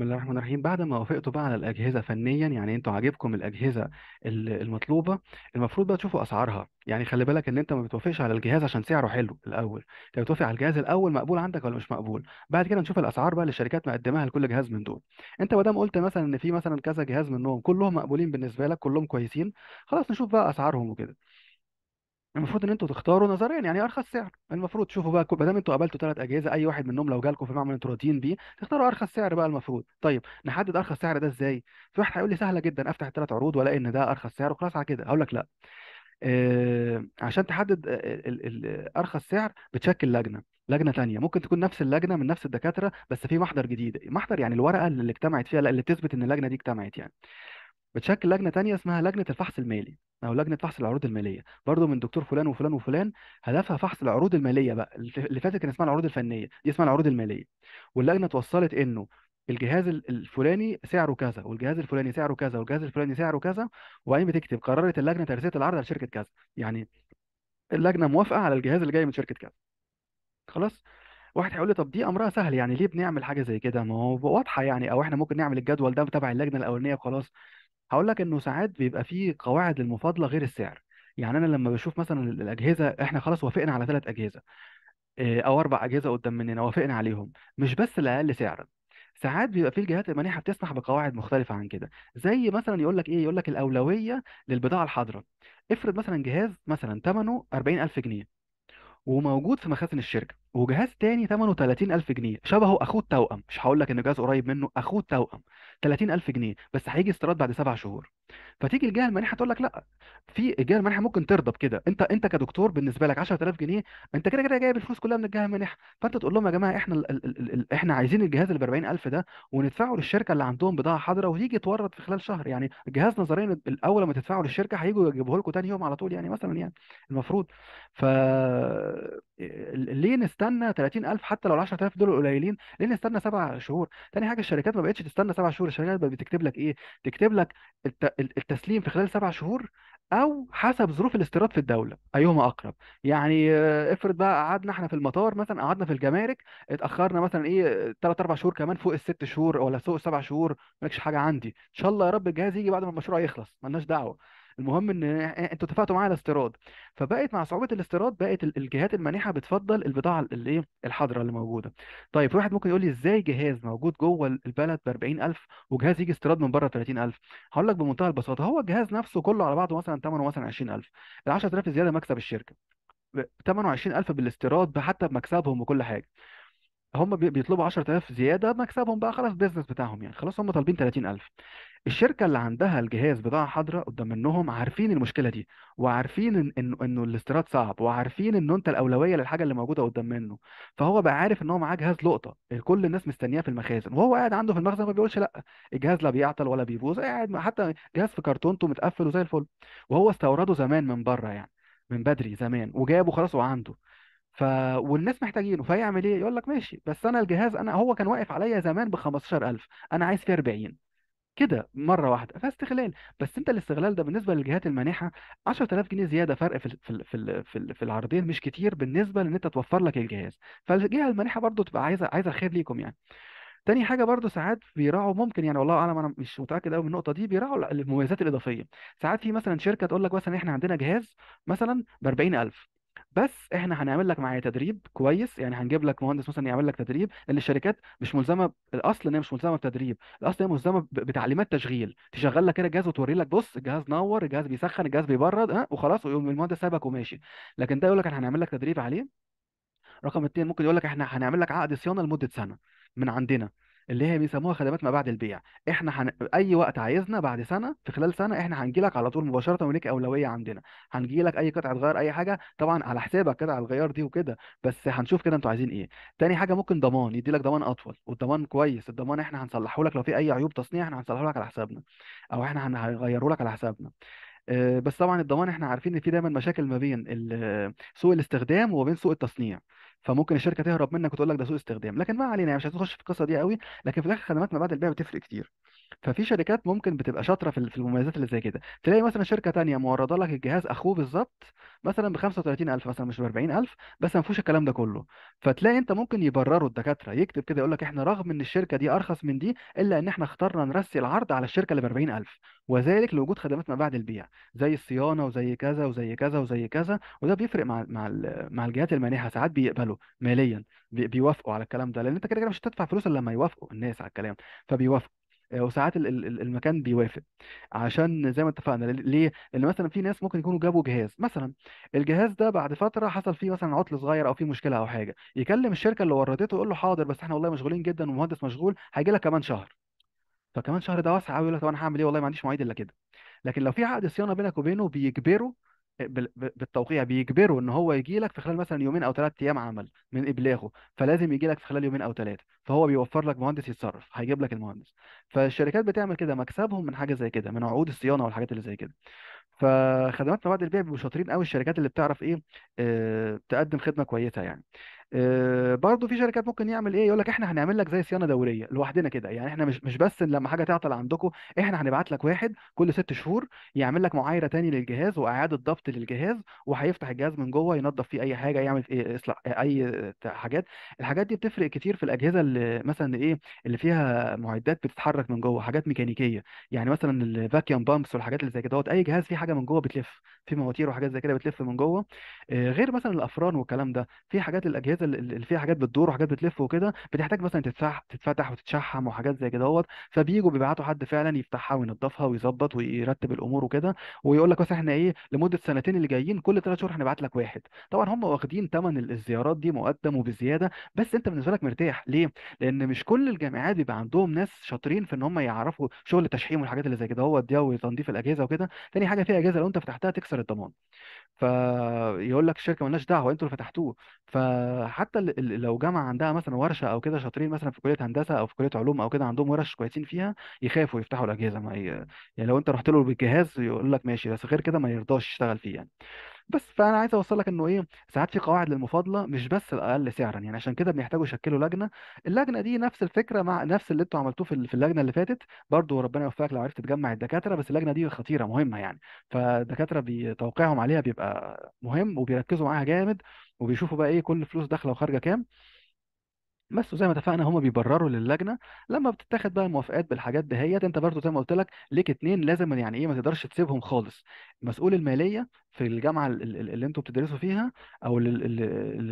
بسم الله الرحمن الرحيم بعد ما وافقتوا بقى على الأجهزة فنيا يعني انتوا عاجبكم الأجهزة المطلوبة المفروض بقى تشوفوا أسعارها يعني خلي بالك ان انت ما بتوافقش على الجهاز عشان سعره حلو الأول انت بتوافق على الجهاز الأول مقبول عندك ولا مش مقبول بعد كده نشوف الأسعار بقى اللي الشركات مقدماها لكل جهاز من دول انت ما دام قلت مثلا ان في مثلا كذا جهاز منهم كلهم مقبولين بالنسبة لك كلهم كويسين خلاص نشوف بقى أسعارهم وكده المفروض ان انتوا تختاروا نظريا يعني ارخص سعر المفروض تشوفوا بقى ما دام انتوا قابلتوا ثلاث اجهزه اي واحد منهم لو جالكم في معمل انتوا راضيين بيه تختاروا ارخص سعر بقى المفروض طيب نحدد ارخص سعر ده ازاي في واحد هيقول لي سهله جدا افتح الثلاث عروض والاقي ان ده ارخص سعر وخلاص على كده هقول لك لا آه عشان تحدد آه، ارخص سعر بتشكل لجنه لجنه ثانيه ممكن تكون نفس اللجنه من نفس الدكاتره بس في محضر جديد محضر يعني الورقه اللي اجتمعت فيها لا اللي بتثبت ان اللجنه دي اجتمعت يعني بتشكل لجنه تانية اسمها لجنه الفحص المالي او لجنه فحص العروض الماليه برضو من دكتور فلان وفلان وفلان هدفها فحص العروض الماليه بقى اللي فاتت كان اسمها العروض الفنيه دي اسمها العروض الماليه واللجنه توصلت انه الجهاز الفلاني سعره كذا والجهاز الفلاني سعره كذا والجهاز الفلاني سعره كذا وبعدين بتكتب قررت اللجنه ترسيه العرض على شركه كذا يعني اللجنه موافقه على الجهاز اللي جاي من شركه كذا خلاص واحد هيقول لي طب دي امرها سهل يعني ليه بنعمل حاجه زي كده ما هو واضحه يعني او احنا ممكن نعمل الجدول ده تبع اللجنه الاولانيه وخلاص هقول لك انه ساعات بيبقى فيه قواعد للمفاضله غير السعر يعني انا لما بشوف مثلا الاجهزه احنا خلاص وافقنا على ثلاث اجهزه آه، او اربع اجهزه قدام مننا وافقنا عليهم مش بس الاقل سعرا ساعات بيبقى في الجهات المانحه بتسمح بقواعد مختلفه عن كده زي مثلا يقول لك ايه يقول لك الاولويه للبضاعه الحاضره افرض مثلا جهاز مثلا ثمنه 40000 جنيه وموجود في مخازن الشركه وجهاز تاني ثمنه 30000 جنيه شبهه اخوه التوأم مش هقول لك ان جهاز قريب منه اخوه التوأم 30000 جنيه بس هيجي استيراد بعد سبع شهور فتيجي الجهه المانحه تقول لك لا في الجهه المانحه ممكن ترضى بكده انت انت كدكتور بالنسبه لك 10000 جنيه انت كده كده جايب الفلوس كلها من الجهه المانحه فانت تقول لهم يا جماعه احنا الـ الـ الـ الـ احنا عايزين الجهاز اللي ب 40000 ده وندفعه للشركه اللي عندهم بضاعه حاضره وتيجي تورد في خلال شهر يعني الجهاز نظريا الاول ما تدفعه للشركه هيجوا يجيبوه لكم تاني يوم على طول يعني مثلا يعني المفروض ف ليه نستنى 30000 حتى لو ال 10000 دول قليلين ليه نستنى سبع شهور تاني حاجه الشركات ما بقتش تستنى سبع شهور الشركات بقت بتكتب لك ايه تكتب لك التسليم في خلال سبع شهور او حسب ظروف الاستيراد في الدوله ايهما اقرب يعني افرض بقى قعدنا احنا في المطار مثلا قعدنا في الجمارك اتاخرنا مثلا ايه 3 4 شهور كمان فوق الست شهور ولا فوق السبع شهور مالكش حاجه عندي ان شاء الله يا رب الجهاز يجي بعد ما المشروع يخلص مالناش دعوه المهم ان انتوا اتفقتوا معايا على استيراد فبقت مع صعوبه الاستيراد بقت الجهات المانحه بتفضل البضاعه الايه الحاضره اللي موجوده طيب في واحد ممكن يقول لي ازاي جهاز موجود جوه البلد ب 40000 وجهاز يجي استيراد من بره ب 30000 هقول لك بمنتهى البساطه هو الجهاز نفسه كله على بعضه مثلا ثمنه مثلا 20000 ال 10000 زياده مكسب الشركه 28000 بالاستيراد حتى بمكسبهم وكل حاجه هم بيطلبوا 10000 زياده مكسبهم بقى خلاص بيزنس بتاعهم يعني خلاص هم طالبين 30000 الشركه اللي عندها الجهاز بضاعه حاضره قدام منهم عارفين المشكله دي وعارفين ان انه انه الاستيراد صعب وعارفين ان انت الاولويه للحاجه اللي موجوده قدام منه فهو بقى عارف ان هو معاه جهاز لقطه كل الناس مستنياه في المخازن وهو قاعد عنده في المخزن ما بيقولش لا الجهاز لا بيعطل ولا بيبوظ قاعد حتى جهاز في كرتونته متقفل وزي الفل وهو استورده زمان من بره يعني من بدري زمان وجابه خلاص وعنده ف والناس محتاجينه فيعمل ايه يقول لك ماشي بس انا الجهاز انا هو كان واقف عليا زمان ب 15000 انا عايز فيه 40 كده مره واحده فاستغلال بس انت الاستغلال ده بالنسبه للجهات المانحه 10000 جنيه زياده فرق في في في في, في العرضين مش كتير بالنسبه لان انت توفر لك الجهاز فالجهه المانحه برضو تبقى عايزه عايزه الخير ليكم يعني تاني حاجه برضو ساعات بيراعوا ممكن يعني والله اعلم انا مش متاكد قوي من النقطه دي بيراعوا المميزات الاضافيه ساعات في مثلا شركه تقول لك مثلا احنا عندنا جهاز مثلا ب 40000 بس احنا هنعمل لك معايا تدريب كويس يعني هنجيب لك مهندس مثلا يعمل لك تدريب لان الشركات مش ملزمه الاصل ان هي مش ملزمه بتدريب الاصل هي ملزمه بتعليمات تشغيل تشغل لك كده الجهاز وتوري لك بص الجهاز نور الجهاز بيسخن الجهاز بيبرد ها وخلاص ويقوم المهندس سابك وماشي لكن ده يقول لك احنا هنعمل لك تدريب عليه رقم اتنين ممكن يقول لك احنا هنعمل لك عقد صيانه لمده سنه من عندنا اللي هي بيسموها خدمات ما بعد البيع احنا هن... اي وقت عايزنا بعد سنه في خلال سنه احنا هنجي لك على طول مباشره وليك اولويه عندنا هنجي لك اي قطعه غيار اي حاجه طبعا على حسابك كده على الغيار دي وكده بس هنشوف كده انتوا عايزين ايه تاني حاجه ممكن ضمان يدي لك ضمان اطول والضمان كويس الضمان احنا هنصلحه لك لو في اي عيوب تصنيع احنا هنصلحه لك على حسابنا او احنا هنغيره لك على حسابنا آه، بس طبعا الضمان احنا عارفين ان في دايما مشاكل ما بين سوق الاستخدام وما بين سوق التصنيع فممكن الشركه تهرب منك وتقول لك ده سوء استخدام لكن ما علينا يعني مش هتخش في القصه دي قوي لكن في الاخر خدمات ما بعد البيع بتفرق كتير ففي شركات ممكن بتبقى شاطره في المميزات اللي زي كده تلاقي مثلا شركه تانية مورده لك الجهاز اخوه بالظبط مثلا ب 35000 مثلا مش ب 40000 بس ما فيهوش الكلام ده كله فتلاقي انت ممكن يبرروا الدكاتره يكتب كده يقول لك احنا رغم ان الشركه دي ارخص من دي الا ان احنا اخترنا نرسي العرض على الشركه اللي ب 40000 وذلك لوجود خدمات ما بعد البيع زي الصيانه وزي كذا وزي كذا وزي كذا وده بيفرق مع مع مع الجهات المانحه ساعات بيقبلوا ماليا بيوافقوا على الكلام ده لان انت كده كده مش هتدفع فلوس الا لما يوافقوا الناس على الكلام فبيوافقوا وساعات المكان بيوافق عشان زي ما اتفقنا ليه لان مثلا في ناس ممكن يكونوا جابوا جهاز مثلا الجهاز ده بعد فتره حصل فيه مثلا عطل صغير او فيه مشكله او حاجه يكلم الشركه اللي وردته يقول له حاضر بس احنا والله مشغولين جدا والمهندس مشغول هيجي لك كمان شهر فكمان شهر ده واسع قوي يقول لك طب انا هعمل ايه والله ما عنديش مواعيد الا كده لكن لو في عقد صيانه بينك وبينه بيجبره بالتوقيع بيجبره ان هو يجي لك في خلال مثلا يومين او ثلاث ايام عمل من ابلاغه فلازم يجي لك في خلال يومين او ثلاثه فهو بيوفر لك مهندس يتصرف هيجيب لك المهندس فالشركات بتعمل كده مكسبهم من حاجه زي كده من عقود الصيانه والحاجات اللي زي كده فخدمات ما بعد البيع بيبقوا شاطرين قوي الشركات اللي بتعرف ايه آه تقدم خدمه كويسه يعني آه، برضه في شركات ممكن يعمل ايه يقول لك احنا هنعمل لك زي صيانه دوريه لوحدنا كده يعني احنا مش مش بس لما حاجه تعطل عندكم احنا هنبعت لك واحد كل ست شهور يعمل لك معايره تاني للجهاز واعاده ضبط للجهاز وهيفتح الجهاز من جوه ينظف فيه اي حاجه يعمل إيه اصلاح اي حاجات الحاجات دي بتفرق كتير في الاجهزه اللي مثلا ايه اللي فيها معدات بتتحرك من جوه حاجات ميكانيكيه يعني مثلا الفاكيوم بامبس والحاجات اللي زي كده اي جهاز فيه حاجه من جوه بتلف في مواتير وحاجات زي كده بتلف من جوه آه، غير مثلا الافران والكلام ده في حاجات الاجهزه الحاجات اللي فيها حاجات بتدور وحاجات بتلف وكده بتحتاج مثلا تتفتح تتفتح وتتشحم وحاجات زي كده دوت فبييجوا بيبعتوا حد فعلا يفتحها وينظفها ويظبط ويرتب الامور وكده ويقول لك مثلا احنا ايه لمده سنتين اللي جايين كل ثلاث شهور هنبعت لك واحد طبعا هم واخدين ثمن الزيارات دي مقدم وبزياده بس انت بالنسبه لك مرتاح ليه لان مش كل الجامعات بيبقى عندهم ناس شاطرين في ان هم يعرفوا شغل التشحيم والحاجات اللي زي كده هو دي وتنظيف الاجهزه وكده تاني حاجه في اجهزه لو انت فتحتها تكسر الضمان فيقول لك الشركه مالناش دعوه انتوا اللي فتحتوه ف فحتى لو جامعه عندها مثلا ورشه او كده شاطرين مثلا في كليه هندسه او في كليه علوم او كده عندهم ورش كويسين فيها يخافوا يفتحوا الاجهزه ما يعني لو انت رحت له بالجهاز يقول لك ماشي بس غير كده ما يرضاش يشتغل فيه يعني بس فانا عايز اوصل لك انه ايه ساعات في قواعد للمفاضله مش بس الاقل سعرا يعني عشان كده بنحتاجوا يشكلوا لجنه اللجنه دي نفس الفكره مع نفس اللي انتوا عملتوه في في اللجنه اللي فاتت برضو ربنا يوفقك لو عرفت تجمع الدكاتره بس اللجنه دي خطيره مهمه يعني فالدكاتره بتوقيعهم عليها بيبقى مهم وبيركزوا معاها جامد وبيشوفوا بقى ايه كل فلوس داخله وخارجه كام بس وزي ما اتفقنا هما بيبرروا للجنه لما بتتاخد بقى الموافقات بالحاجات دهيت انت برضو زي ما قلت لك ليك اتنين لازم يعني ايه ما تقدرش تسيبهم خالص مسؤول الماليه في الجامعه اللي انتوا بتدرسوا فيها او اللي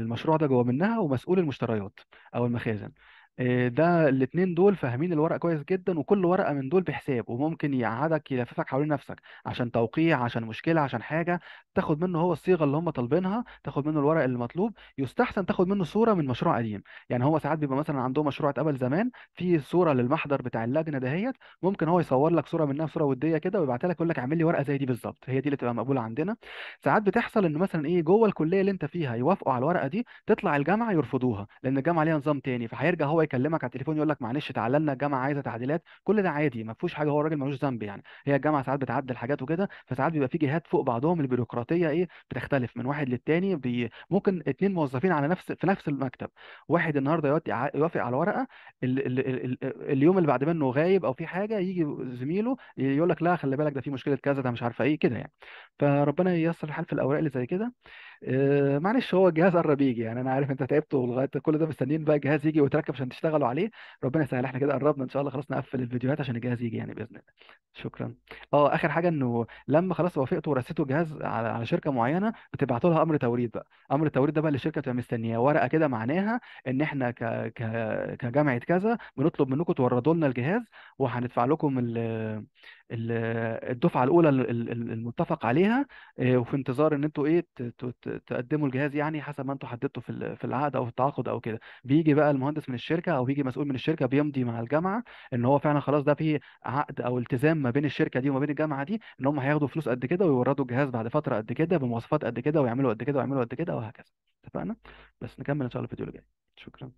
المشروع ده جوه منها ومسؤول المشتريات او المخازن آه، ده الاتنين دول فاهمين الورق كويس جدا وكل ورقة من دول بحساب وممكن يقعدك يلففك حوالين نفسك عشان توقيع عشان مشكلة عشان حاجة تاخد منه هو الصيغة اللي هم طالبينها تاخد منه الورق اللي مطلوب يستحسن تاخد منه صورة من مشروع قديم يعني هو ساعات بيبقى مثلا عندهم مشروع اتقبل زمان في صورة للمحضر بتاع اللجنة دهيت ممكن هو يصور لك صورة منها صورة ودية كده ويبعتها لك يقول لك اعمل لي ورقة زي دي بالظبط هي دي اللي تبقى مقبولة عندنا ساعات بتحصل ان مثلا ايه جوه الكلية اللي انت فيها يوافقوا على الورقة دي تطلع الجامعة يرفضوها لان الجامعة ليها نظام تاني فهيرجع هو يكلمك على التليفون يقول لك معلش تعالى لنا الجامعه عايزه تعديلات كل ده عادي ما فيهوش حاجه هو الراجل ملوش ذنب يعني هي الجامعه ساعات بتعدل حاجات وكده فساعات بيبقى في جهات فوق بعضهم البيروقراطيه ايه بتختلف من واحد للتاني بي ممكن اتنين موظفين على نفس في نفس المكتب واحد النهارده يوافق على ورقه ال... ال... ال... اليوم اللي بعد منه غايب او في حاجه يجي زميله يقول لك لا خلي بالك ده في مشكله كذا ده مش عارفه ايه كده يعني فربنا ييسر الحال في الاوراق اللي زي كده آه، معلش هو الجهاز قرب يجي يعني انا عارف انت تعبت ولغايه كل ده مستنيين بقى الجهاز يجي ويتركب عشان تشتغلوا عليه ربنا يسهل احنا كده قربنا ان شاء الله خلاص نقفل الفيديوهات عشان الجهاز يجي يعني باذن الله شكرا اه اخر حاجه انه لما خلاص وافقت ورسيتوا الجهاز على على شركه معينه بتبعتوا لها امر توريد بقى امر التوريد ده بقى اللي الشركه بتبقى مستنياه ورقه كده معناها ان احنا ك... ك... كجامعه كذا بنطلب منكم توردوا لنا الجهاز وهندفع لكم ال... الدفعه الاولى المتفق عليها آه، وفي انتظار ان انتوا ايه تقدموا الجهاز يعني حسب ما انتوا حددتوا في في العقد او في التعاقد او كده بيجي بقى المهندس من الشركه او بيجي مسؤول من الشركه بيمضي مع الجامعه ان هو فعلا خلاص ده في عقد او التزام ما بين الشركه دي وما بين الجامعه دي ان هم هياخدوا فلوس قد كده ويوردوا الجهاز بعد فتره قد كده بمواصفات قد كده ويعملوا قد كده ويعملوا قد كده وهكذا اتفقنا بس نكمل ان شاء الله الفيديو اللي جاي شكرا